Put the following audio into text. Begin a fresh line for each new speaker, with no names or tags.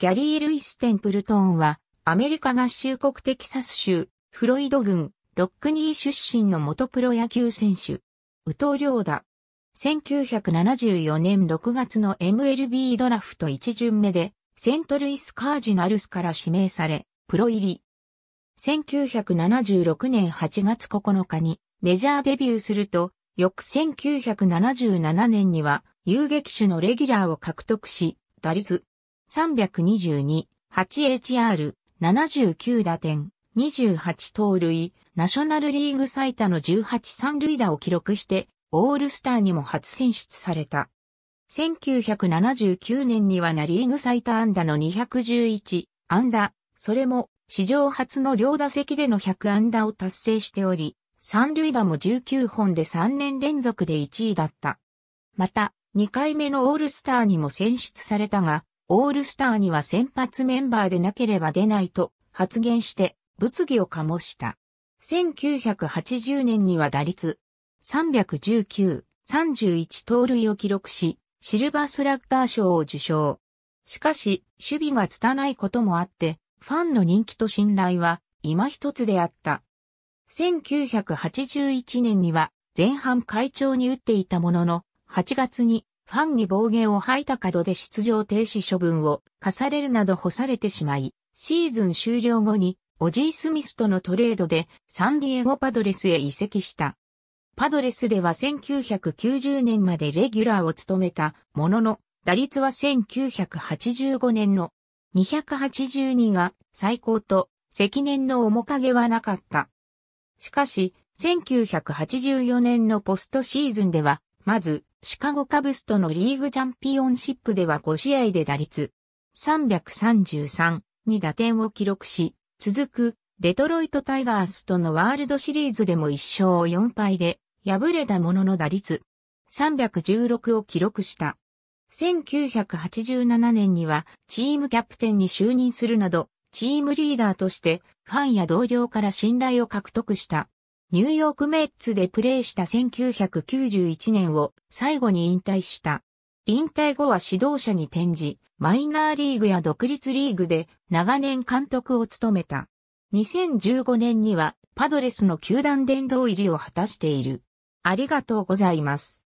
ギャリー・ルイス・テンプルトーンは、アメリカ合衆国テキサス州、フロイド郡、ロックニー出身の元プロ野球選手。宇藤良だ。1974年6月の MLB ドラフト1巡目で、セントルイス・カージナルスから指名され、プロ入り。1976年8月9日にメジャーデビューすると、翌1977年には遊撃手のレギュラーを獲得し、打率 322-8HR、79打点、28盗塁、ナショナルリーグ最多の18三塁打を記録して、オールスターにも初選出された。1979年にはナリーグ最多安打の211安打、それも史上初の両打席での100安打を達成しており、三塁打も19本で3年連続で1位だった。また、2回目のオールスターにも選出されたが、オールスターには先発メンバーでなければ出ないと発言して物議を醸した。1980年には打率319、31盗塁を記録し、シルバースラッガー賞を受賞。しかし、守備が拙いこともあって、ファンの人気と信頼は今一つであった。1981年には前半会長に打っていたものの、8月にファンに暴言を吐いた角で出場停止処分を課されるなど干されてしまい、シーズン終了後にオジー・スミスとのトレードでサンディエゴパドレスへ移籍した。パドレスでは1990年までレギュラーを務めたものの、打率は1985年の282が最高と、積年の面影はなかった。しかし、1984年のポストシーズンでは、まず、シカゴカブスとのリーグチャンピオンシップでは5試合で打率333に打点を記録し、続くデトロイトタイガースとのワールドシリーズでも1勝4敗で敗れたものの打率316を記録した。1987年にはチームキャプテンに就任するなど、チームリーダーとしてファンや同僚から信頼を獲得した。ニューヨークメッツでプレーした1991年を最後に引退した。引退後は指導者に転じ、マイナーリーグや独立リーグで長年監督を務めた。2015年にはパドレスの球団殿堂入りを果たしている。ありがとうございます。